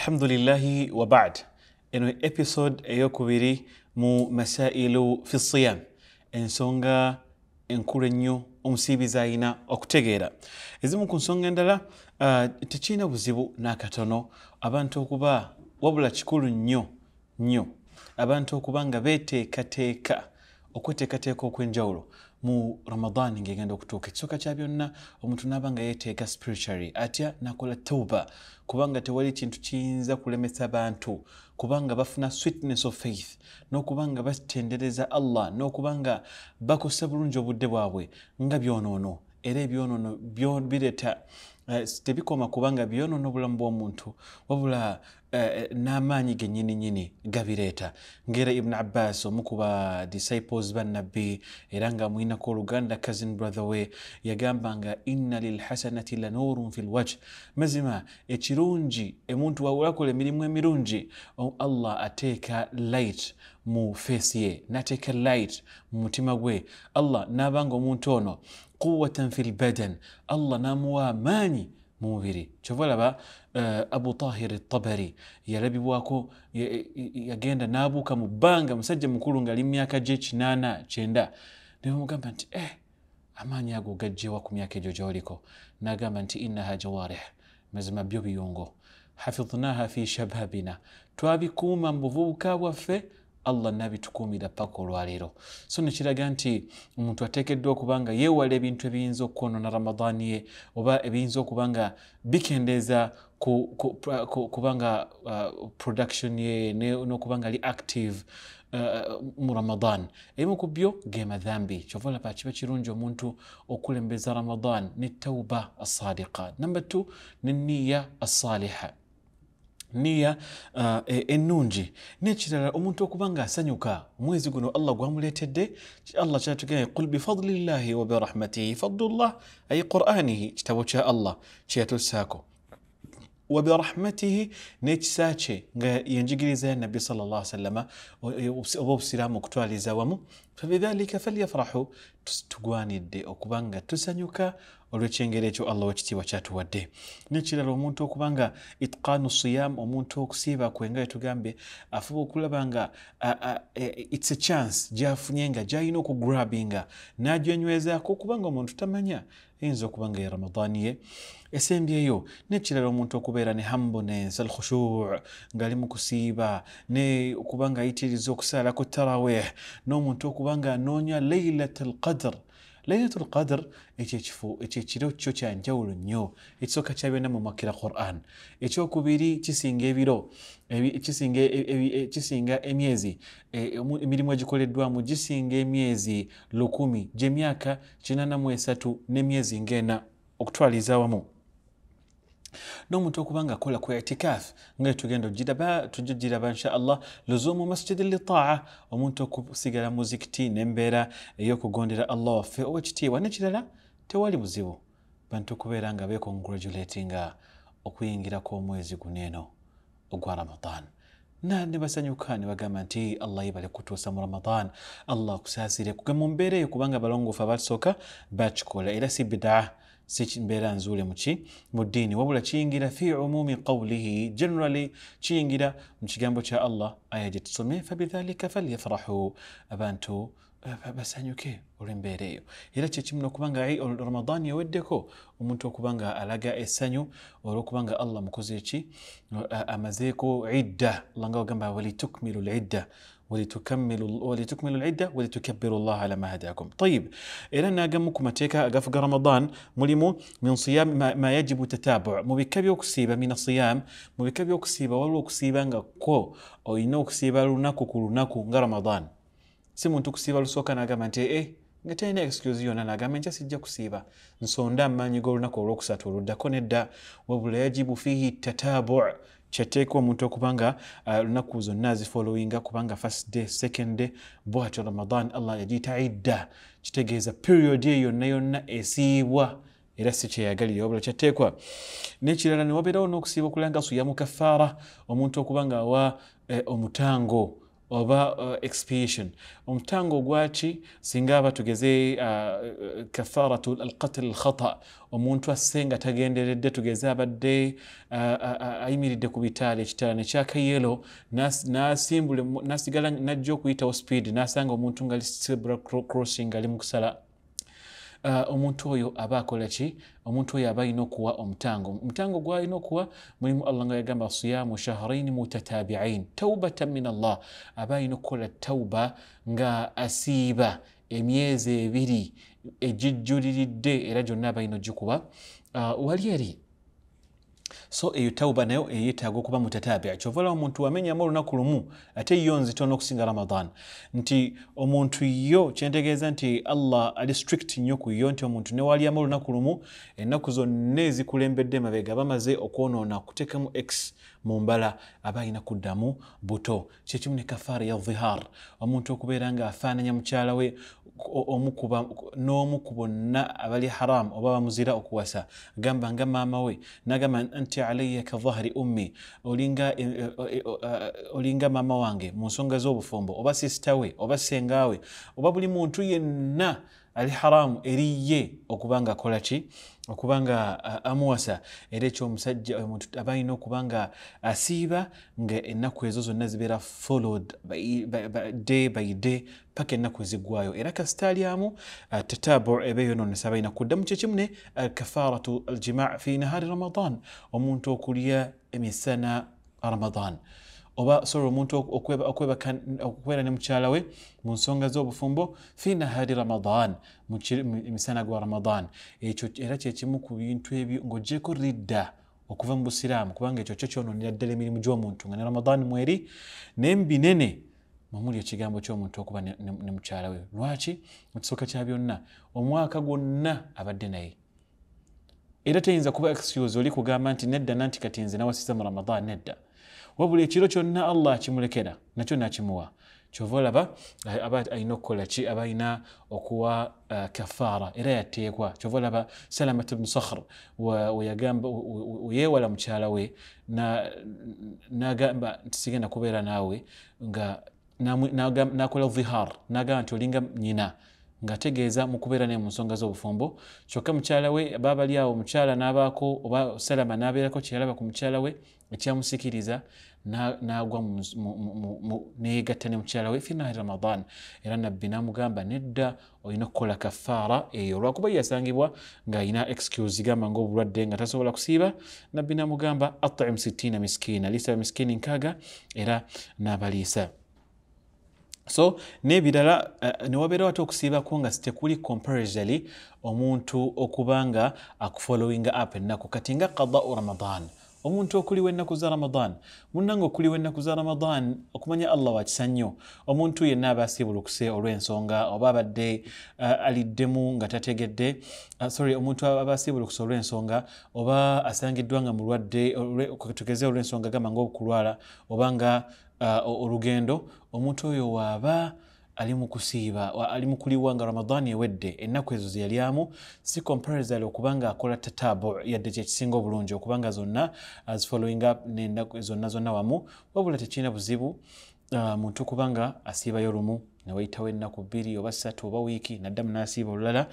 alhamdulilahi wabad eno episode eyokubiri mu masailu fi siyam ensonga enkulu ennyo omusiibizi ayina okutegeera ezimu ku nsonga endala uh, tekiina buzibu n'akatono abantu okuba wabula kikulu nnyo nnyo abantu okuba nga beteekateeka okweteekateeka okw'enjawulo mu ramadan ngegenda okutuuka ekisooka kya byonna omuntu naaba nga yeteeka spiritually atya nakola tauba kubanga tewali kintu kiyinza kulemesa bantu kubanga bafuna sweetness of faith n'okubanga batendereza allah n'okubanga bakosa bulungi obudde bwabwe nga byonoono era ebyonoono bireeta eh, tebikoma kubanga byonoono obulamu bw'omuntu wabula n'amaanyi genyininyini gabireeta ngera ibuni abbas omukuba disciples bannabbi era nga mwinako oluganda cousin brother we yagambanga inna lilhasanati lanurun fi lwajh mazima ekirungi emuntu wawulakola emirimu emirungi allah ateeka light mu feesi ye nateeka light mu mutima gwe allah n'abanga omuntu ono quwatan fi lbadan allah n'amuwa amaanyi mumubiri kyova olaba abu tahiri tabari yalabibwako yagenda n'abuuka mu bbanga musajja mukulu ngaali mu myaka gyekinana kyenda ne bamugamba nti e amaanyi ago gajjewa ku myaka egyo gyoliko n'agamba nti innaha jawarih mazima byo biyungo hafidhnaha fi shababina twabikuuma mu buvubuka bwaffe allah nabitukuumira paka olwaleero so nekiraga nti omuntu ateekeddwa okuba nga yeewala ebintu ebiyinza okukonona ramadaani ye oba ebiyinza okuba nga bikendeeza kuba nga uh, production ye n'okuba nga ali active uh, mu ramadan ebimu ku byo gemadhambi kyova olaba kiba kirungi omuntu okulembeza ramadan ne tauba asadika number t neniya asaliha niya ennungi n'ekirala omuntu okuba ng'asanyuka mwezi guno allah gwamuleetedde allah kyatugee qul bifadlillahi wa birahmatihi fadlullah ayi qur'anihi kitabo cha allah sako wa wabirahmatihi n'ekisa kye nga yenjigiriza ya nabi sallallahu llah sallama oba obusiraamu okutwaliza wamu fabidhalika falyafrahu tugwanidde okuba nga tusanyuka olwekyengeri ekyo allah wekitiibwa kyatuwadde nekirala omuntu okuba nga itqanu siyam omuntu okusiiba kwenga yetugambye afuba okulaba nga e, its a chance gyafunye nga gyalina okugrabinga nagyenywezaako okubanga omuntu tamanya eyinza okuba nga ye ramadaani ye esembyeyo nekirala omuntu okubeera ne hambonense alkhushuu ngaali mukusiiba neokuba nga ayitiriza okusaalaku tarawih n'omuntu okuba nga anoonya lailat alqadr lailatul qadr ekyekifo ekyekiro kyo kyanjawulo nnyo ekisooka kya byonna mumakkira quran ekyokubiri kisinga ebiro kisinga emyezi emirimu egikoleddwamu gisinga emyezi lukumi gyemyaka kinanamu esatu n'emyezi ngaena okutwaliza wamu nomuntu okubanga akola ku itikaf nga tugenda tujjujiraba inshaallah luzuumu masjidi litaa omuntu okusigala muzikiti nembeera eyokugondera allah waffe owekitiibwa nekirala tewali buzibu bantu okubeera nga becongratulatinga okuyingiraku omwezi guno eno ogwa ramadan nanibasanyuka nibagamba nti allah yibale kutuusa mu ramadan allah kusaasire kuga mumbeera eyo kubanga balongoofu abasooka bakikola era si bidaa si mbeera nzuule muki mu ddiini wabula kiyingira fi umumi qawlihi generally kiyingira mu kigambo kya allah aya gye tusomye fabidhalika falyafrahu abantu basanyuke olw'embeera eyo era kyekimu nokuba nga ramadaani eweddeko omuntu okuba nga alaga essanyu olwokuba nga allah mukoze ki amazeeko idda allah nga wagamba walitukmiru lidda ولتكمل ولتكملوا العده ولتكبروا الله على ما هداكم. طيب الى ان اقمكم اتيكا قفق رمضان ملموا من صيام ما, ما يجب تتابع مبكبي اكسيبا من الصيام مبكبي اكسيبا ولو اكسيبا كو او انو اكسيبا لناكو كل ناكو رمضان. سيمو تكسيبا لسوكا ناقم انت ايه؟ ngatalina excuse yona nagamba enkya sijja kusiiba nsonda amaanyi g'olunaku olwokusatu oluddako nedda wabula yajibu fihi tatabu kyateeka omuntu okubanga uh, lunaku zonna zifolowinga kubanga first day second day bwati ramadan allah yagiyita idda kitegeeza period ye yonna yonna esiibwa era si kyeyagalire wabula kyateekwa nekirala newabeerawo n'okusiiba okulanga suyamu kafaara omuntu okubanga awa uh, omutango oba uh, expiation omutango gwaki singa aba tugeze uh, uh kafaratu alqatl alkhata omuntu asse nga tagenderedde tugeze abadde ayimiridde uh, uh, uh, ku bitaala ekitaala nekyakayelo nasimbule nasigala najja okuyitawo speed nasanga omuntu ngaali sebra crossing ngaali mukusala Uh, omuntu oyo aba akola ki omuntu oyo aba alina okuwa omutango omutango gwalina okuwa mulimu allah nga yagamba siyamu shahraini mutatabiin taubatan min allah aba alina okukola tauba nga asiiba emyezi ebiri egijjuliridde era gyonna aba alina ogikuba uh, wali eri so eyo tauba nayo eyetaaga okuba mutatabia kyova la omuntu wamenyamu olunaku lumu ate yo nzito n'okusinga ramadan nti omuntu yo kyentegeeza nti allah ali strict nnyo ku yo nti omuntu newaliyamu olunaku lumu ennaku zonna ezikulembedde mabega bamaze okwonoona kuteekamu x mumbala aba alina kuddamu buto kyekimu ne kafaara ya dhihar omuntu okubeera ngaafaananya mukyala we n'omu ku bonna abali haramu oba bamuzira okuwasa gamba nga maama we nagamba anti alaya ka dhahari ummi olinga e, e, e, maama wange mu nsonga z'obufumbo oba sisita we oba senga we oba buli muntu yenna alharamu eriye okuba nga akola ki okuba nga amuwasa era ekyo omusajja omuntu eh, aba alina okuba nga asiiba nga ennaku ezo zonna zibeera followed day by day paka ennaku ezigwayo era kasitaalyamu tatabu eba eyononesa balina kuddamu kyekimu ne alkafaratu aljimaa fi nahaari ramadan omuntu okulya emisana ramadan oba sobola omuntu okwebaokwebera ne mukyala we mu nsonga z'obufumbo fi nahari ramadan emisana gwa ramadan ekyo era kyekimu ku bintu ebyo ng'ogyeko ridda okuva mu busiraamu kubanga ekyo kyo kyononera ddala emirimu gy'omuntu nga ne ramadan mweri nembinene mamuli ekigambo ky'omuntu okuba ne mukyala we lwaki mukisooka kya byonna omwaka gwonna abadde naye era teyinza kuba excuse oli kugamba nti nedda nanti kati nze nawasiza mu ramadan nedda wabula ekiro kyonna allah kimulekera nakyo nakimuwa kyova olaba aba alina okukola ki aba alina okuwa kafaara era yateekwa kyova olaba salamat bnu sakhr weyagamba weyeewala mukyala we n'agamba nti sigenda kubeera naawe nga n'akola dhihaar n'agamba nti olinga nyina ngategeeza mukubeera naye mu nsonga z'obufumbo kyokka mukyala we baabali awo omukyala n'abaako oba salama n'abeerako kyeyalaba ku mukyala we ekyamusikiriza n'agwa neyegatta ne mukyala we finahi ramadan era nabbi n'amugamba nedda olina okukola kafaara eyo olwakuba yeyasangibwa ng'alina excuse gamba ngaobulwadde nga tasobola kusiiba nabbi n'amugamba atim 6 miskiina lisa miskiini nkaaga era n'abaliisa so nebirala uh, eh, newabeera wate okusiibako nga tekuli comparisonly omuntu okuba nga akufollowinga up ennaku kati nga kadau ramadan omuntu okuliwo ennaku za ramadan munanga okuliwo ennaku za ramadan okumanya allah wakisa nnyo omuntu yenna aba asibulukuse olwensonga oba abadde uh, aliddemu nga tategedde uh, sorry omuntu aba asibulukuse olwensonga oba asangiddwa nga mulwadde tugeze olwensonga gamba ngaokulwala obanga Uh, olugendo omuntu oyo waaba ali mukusiiba ali mukuliwa nga ramadaani ewedde ennaku ezo zeyalyamu si comparisal okubanga akola tatabu yadde kyekisinga obulungi okubanga zonna azifollowing up nenaku zonna zonna wamu wabula tekirina buzibu uh, muntu kubanga asiibayo lumu na neweyitawo ennaku bbiri oba ssatu oba wiiki naddamu n'asiiba lala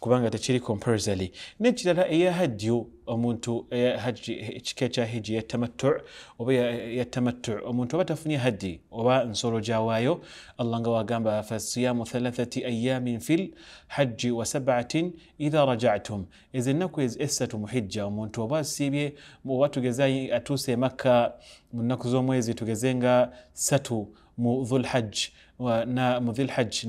kubanga tachiri tekiri comparasally n'ekirala ya hajjo omuntu ya ekika chikecha hiji ya yatamattu oba ya, ya yatamattu omuntu oba tafunye hadi oba nsoro jawayo allah nga wagamba fasiyamu thalathati ayamin fil hajji wa sabatin idha rajatum izi naku izi esatu muhijja omuntu oba asiibye oba tugeze atuuse emakka mu nnaku z'omwezi tugeze satu mu dhulhajj mu dhilhajj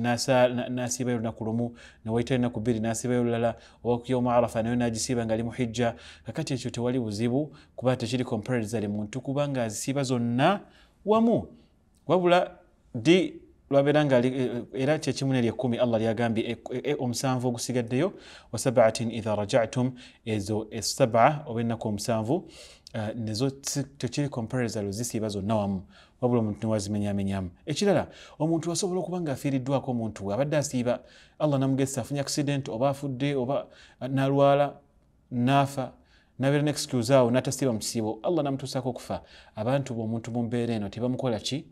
nasiibayo olunaku lumu newaitayo olunaku bbiri nasiibayo olulala owakuyomu arafa nayo nagisiiba nga ali muhijja kakati ekyo tewali buzibu kuba tekiri comparizary muntu kubanga azisiiba zonna wamu wabula di lwabeera nga eh, eh, era kyekimu neri ekumi allah lyagambye e, e, e, omusanvu ogusigaddeyo wa sabaatin idha rajatum ezo esaba oba ennaku omusanvu eh, nezo tekiri comparizary zisiiba zonna wamu wabula omuntu newazimenyamenyamu ekirala omuntu asobola okuba nga afiiriddwako omuntu we abadde asiiba allah namugezesa afunye accident oba afudde oba nalwala naafa nabeera neexcuse awo natasiiba mukisiibo allah namutuusako okufa abantu be omuntu mumbeera eno tebamukola ki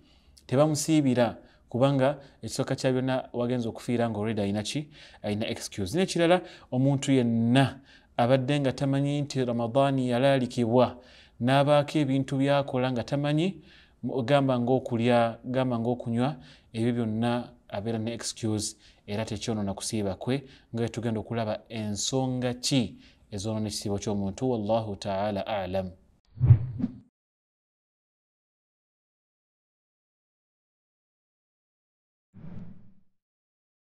tebamusiibira kubanga ekisoka kya byonna wagenza okufiira nga olredi ayinaki ayina excuse nekirala omuntu yenna abadde nga tamanyi nti ramadaani yalalikibwa n'abaako ebintu byakola nga tamanyi gamba ngaokulya gamba ngaokunywa ebyo byonna abeera ne excuse era tekyonona kusiiba kwe nga tugenda okulaba ensonga ki ezonona ekisiibo ky'omuntu wallahu taala alamu